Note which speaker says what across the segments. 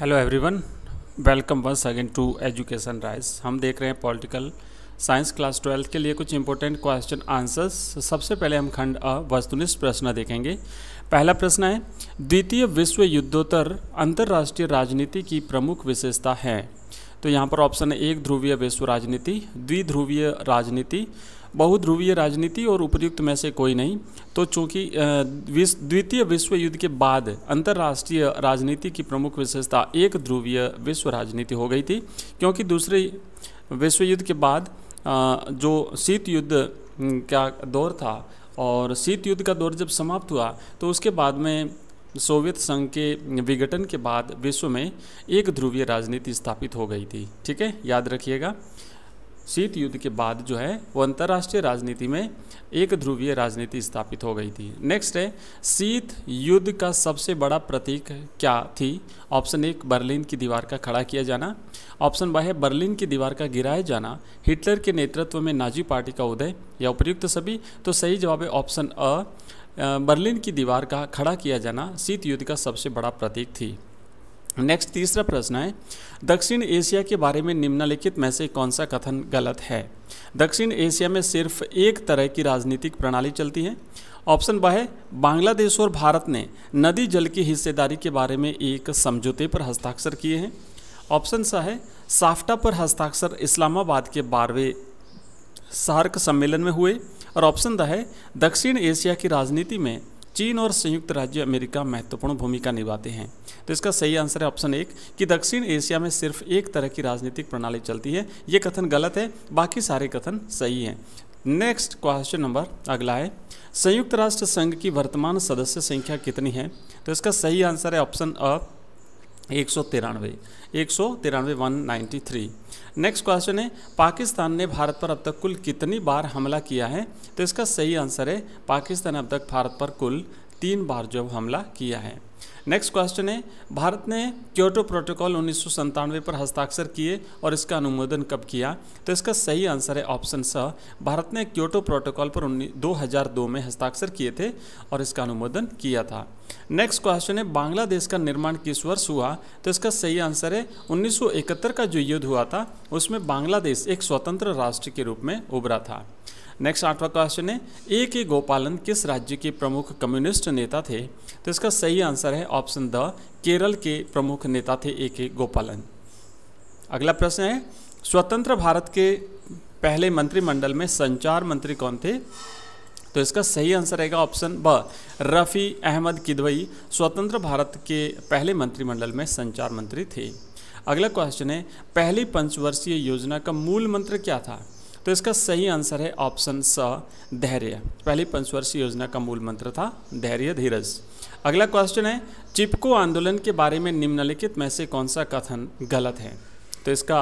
Speaker 1: hello everyone welcome once again to education rise हम देख रहे हैं पॉलिटिकल साइंस क्लास ट्वेल्थ के लिए कुछ इंपॉर्टेंट क्वेश्चन आंसर्स सबसे पहले हम खंड अ वस्तुनिष्ठ प्रश्न देखेंगे पहला प्रश्न है द्वितीय विश्व युद्धोत्तर अंतर्राष्ट्रीय राजनीति की प्रमुख विशेषता है तो यहाँ पर ऑप्शन है एक ध्रुवीय वैश्व राजनीति द्विध्रुवीय राजनीति बहुध्रुवीय राजनीति और उपयुक्त में से कोई नहीं तो चूंकि द्वितीय विश्व युद्ध के बाद अंतर्राष्ट्रीय राजनीति की प्रमुख विशेषता एक ध्रुवीय विश्व राजनीति हो गई थी क्योंकि दूसरे विश्व युद्ध के बाद जो शीत युद्ध का दौर था और शीत युद्ध का दौर जब समाप्त हुआ तो उसके बाद में सोवियत संघ के विघटन के बाद विश्व में एक ध्रुवीय राजनीति स्थापित हो गई थी ठीक है याद रखिएगा शीत युद्ध के बाद जो है वो अंतर्राष्ट्रीय राजनीति में एक ध्रुवीय राजनीति स्थापित हो गई थी नेक्स्ट है शीत युद्ध का सबसे बड़ा प्रतीक क्या थी ऑप्शन एक बर्लिन की दीवार का खड़ा किया जाना ऑप्शन बा है बर्लिन की दीवार का गिराया जाना हिटलर के नेतृत्व में नाजी पार्टी का उदय या उपयुक्त सभी तो सही जवाब है ऑप्शन अ बर्लिन की दीवार का खड़ा किया जाना शीत युद्ध का सबसे बड़ा प्रतीक थी नेक्स्ट तीसरा प्रश्न है दक्षिण एशिया के बारे में निम्नलिखित में से कौन सा कथन गलत है दक्षिण एशिया में सिर्फ एक तरह की राजनीतिक प्रणाली चलती है ऑप्शन ब है बांग्लादेश और भारत ने नदी जल की हिस्सेदारी के बारे में एक समझौते पर हस्ताक्षर किए हैं ऑप्शन सा है साफ्टा पर हस्ताक्षर इस्लामाबाद के बारहवें सार्क सम्मेलन में हुए और ऑप्शन द है दक्षिण एशिया की राजनीति में चीन और संयुक्त राज्य अमेरिका महत्वपूर्ण भूमिका निभाते हैं तो इसका सही आंसर है ऑप्शन एक कि दक्षिण एशिया में सिर्फ एक तरह की राजनीतिक प्रणाली चलती है ये कथन गलत है बाकी सारे कथन सही हैं नेक्स्ट क्वेश्चन नंबर अगला है संयुक्त राष्ट्र संघ की वर्तमान सदस्य संख्या कितनी है तो इसका सही आंसर है ऑप्शन अ एक सौ तिरानवे एक सौ तिरानवे one ninety three next question है पाकिस्तान ने भारत पर अब तक कुल कितनी बार हमला किया है तो इसका सही आंसर है पाकिस्तान ने अब तक भारत पर कुल तीन बार जो हमला किया है नेक्स्ट क्वेश्चन है भारत ने क्योटो प्रोटोकॉल उन्नीस पर हस्ताक्षर किए और इसका अनुमोदन कब किया तो इसका सही आंसर है ऑप्शन स भारत ने क्योटो प्रोटोकॉल पर दो में हस्ताक्षर किए थे और इसका अनुमोदन किया था नेक्स्ट क्वेश्चन है बांग्लादेश का निर्माण किस वर्ष हुआ तो इसका सही आंसर है उन्नीस का जो युद्ध हुआ था उसमें बांग्लादेश एक स्वतंत्र राष्ट्र के रूप में उभरा था नेक्स्ट आठवां क्वेश्चन है ए के गोपालन किस राज्य के प्रमुख कम्युनिस्ट नेता थे तो इसका सही आंसर है ऑप्शन द केरल के प्रमुख नेता थे ए के गोपालन अगला प्रश्न है स्वतंत्र भारत के पहले मंत्रिमंडल में संचार मंत्री कौन थे तो इसका सही आंसर रहेगा ऑप्शन ब रफ़ी अहमद किदवई स्वतंत्र भारत के पहले मंत्रिमंडल में संचार मंत्री थे अगला क्वेश्चन है पहली पंचवर्षीय योजना का मूल मंत्र क्या था तो इसका सही आंसर है ऑप्शन स धैर्य पहली पंचवर्षीय योजना का मूल मंत्र था धैर्य धीरज अगला क्वेश्चन है चिपको आंदोलन के बारे में निम्नलिखित में से कौन सा कथन गलत है तो इसका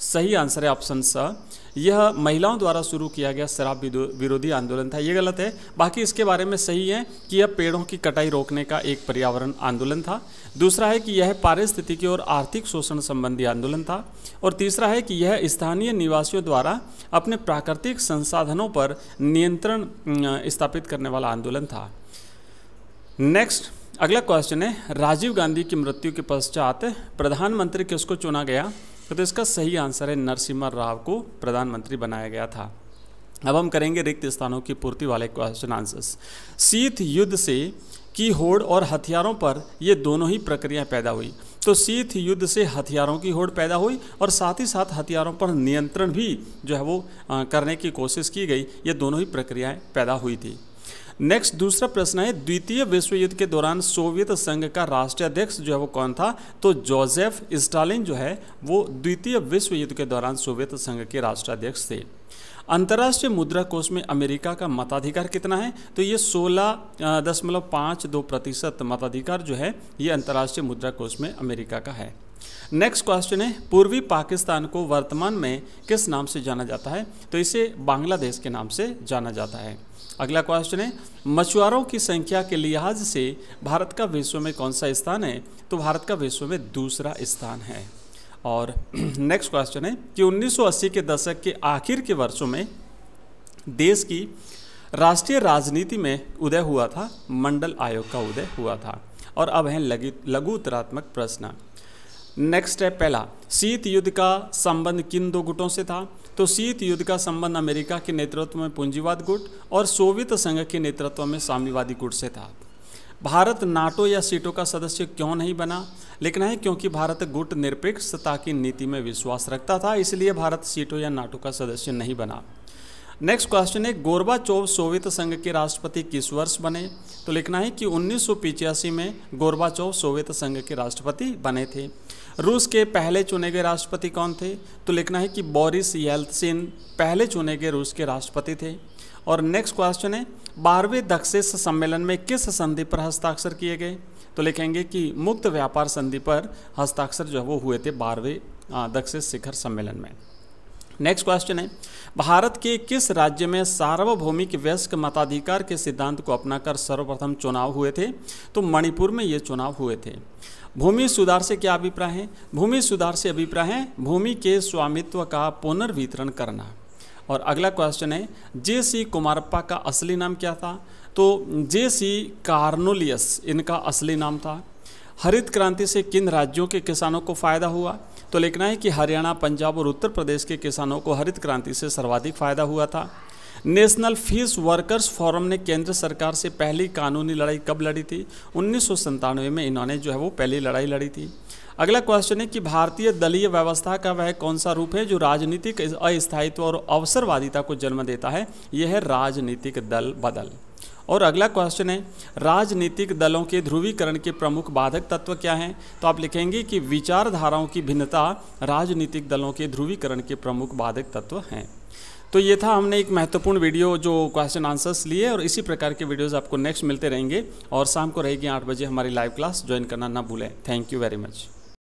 Speaker 1: सही आंसर है ऑप्शन स यह महिलाओं द्वारा शुरू किया गया शराब विरोधी आंदोलन था ये गलत है बाकी इसके बारे में सही है कि यह पेड़ों की कटाई रोकने का एक पर्यावरण आंदोलन था दूसरा है कि यह पारिस्थितिकी और आर्थिक शोषण संबंधी आंदोलन था और तीसरा है कि यह स्थानीय निवासियों द्वारा अपने प्राकृतिक संसाधनों पर नियंत्रण स्थापित करने वाला आंदोलन था नेक्स्ट अगला क्वेश्चन है राजीव गांधी की मृत्यु के पश्चात प्रधानमंत्री किसको चुना गया तो इसका सही आंसर है नरसिम्हा राव को प्रधानमंत्री बनाया गया था अब हम करेंगे रिक्त स्थानों की पूर्ति वाले क्वेश्चन आंसर्स शीत युद्ध से की होड़ और हथियारों पर ये दोनों ही प्रक्रियाएं पैदा हुई तो शीत युद्ध से हथियारों की होड़ पैदा हुई और साथ ही साथ हथियारों पर नियंत्रण भी जो है वो करने की कोशिश की गई ये दोनों ही प्रक्रियाएं पैदा हुई थी नेक्स्ट दूसरा प्रश्न है द्वितीय विश्व युद्ध के दौरान सोवियत संघ का राष्ट्रीय अध्यक्ष जो है वो कौन था तो जोसेफ स्टालिन जो है वो द्वितीय विश्व युद्ध के दौरान सोवियत संघ के राष्ट्राध्यक्ष थे अंतर्राष्ट्रीय मुद्रा कोष में अमेरिका का मताधिकार कितना है तो ये सोलह दशमलव पाँच दो प्रतिशत मताधिकार जो है ये अंतर्राष्ट्रीय मुद्रा कोष में अमेरिका का है नेक्स्ट क्वेश्चन है पूर्वी पाकिस्तान को वर्तमान में किस नाम से जाना जाता है तो इसे बांग्लादेश के नाम से जाना जाता है अगला क्वेश्चन है मछुआरों की संख्या के लिहाज से भारत का विश्व में कौन सा स्थान है तो भारत का विश्व में दूसरा स्थान है और नेक्स्ट क्वेश्चन है कि 1980 के दशक के आखिर के वर्षों में देश की राष्ट्रीय राजनीति में उदय हुआ था मंडल आयोग का उदय हुआ था और अब है लघु उत्तरात्मक प्रश्न नेक्स्ट है पहला शीत युद्ध का संबंध किन दो गुटों से था तो शीत युद्ध का संबंध अमेरिका के नेतृत्व में पूंजीवाद गुट और सोवियत संघ के नेतृत्व में साम्यवादी गुट से था भारत नाटो या सीटों का सदस्य क्यों नहीं बना लेकिन है क्योंकि भारत गुट निरपेक्षता की नीति में विश्वास रखता था इसलिए भारत सीटों या नाटो का सदस्य नहीं बना नेक्स्ट क्वेश्चन है चौब सोवियत संघ के राष्ट्रपति किस वर्ष बने तो लिखना है कि उन्नीस में चौब सोवियत संघ के राष्ट्रपति बने थे रूस के पहले चुने गए राष्ट्रपति कौन थे तो लिखना है कि बोरिस येल्सिन पहले चुने गए रूस के राष्ट्रपति थे और नेक्स्ट क्वेश्चन है बारहवें दक्षेस सम्मेलन में किस संधि पर हस्ताक्षर किए गए तो लिखेंगे कि मुक्त व्यापार संधि पर हस्ताक्षर जो है वो हुए थे बारहवें दक्षेस शिखर सम्मेलन में नेक्स्ट क्वेश्चन है भारत के किस राज्य में सार्वभौमिक वयस्क मताधिकार के सिद्धांत को अपनाकर सर्वप्रथम चुनाव हुए थे तो मणिपुर में ये चुनाव हुए थे भूमि सुधार से क्या अभिप्राय है भूमि सुधार से अभिप्राय है भूमि के स्वामित्व का पुनर्वितरण करना और अगला क्वेश्चन है जे सी कुमारप्पा का असली नाम क्या था तो जे सी कार्नोलियस इनका असली नाम था हरित क्रांति से किन राज्यों के किसानों को फायदा हुआ तो लिखना है कि हरियाणा पंजाब और उत्तर प्रदेश के किसानों को हरित क्रांति से सर्वाधिक फायदा हुआ था नेशनल फीस वर्कर्स फोरम ने केंद्र सरकार से पहली कानूनी लड़ाई कब लड़ी थी उन्नीस में इन्होंने जो है वो पहली लड़ाई लड़ी थी अगला क्वेश्चन है कि भारतीय दलीय व्यवस्था का वह कौन सा रूप है जो राजनीतिक अस्थायित्व और अवसरवादिता को जन्म देता है यह है राजनीतिक दल बदल और अगला क्वेश्चन है राजनीतिक दलों के ध्रुवीकरण के प्रमुख बाधक तत्व क्या हैं तो आप लिखेंगे कि विचारधाराओं की भिन्नता राजनीतिक दलों के ध्रुवीकरण के प्रमुख बाधक तत्व हैं तो ये था हमने एक महत्वपूर्ण वीडियो जो क्वेश्चन आंसर्स लिए और इसी प्रकार के वीडियोस आपको नेक्स्ट मिलते रहेंगे और शाम को रहेगी आठ बजे हमारी लाइव क्लास ज्वाइन करना ना भूलें थैंक यू वेरी मच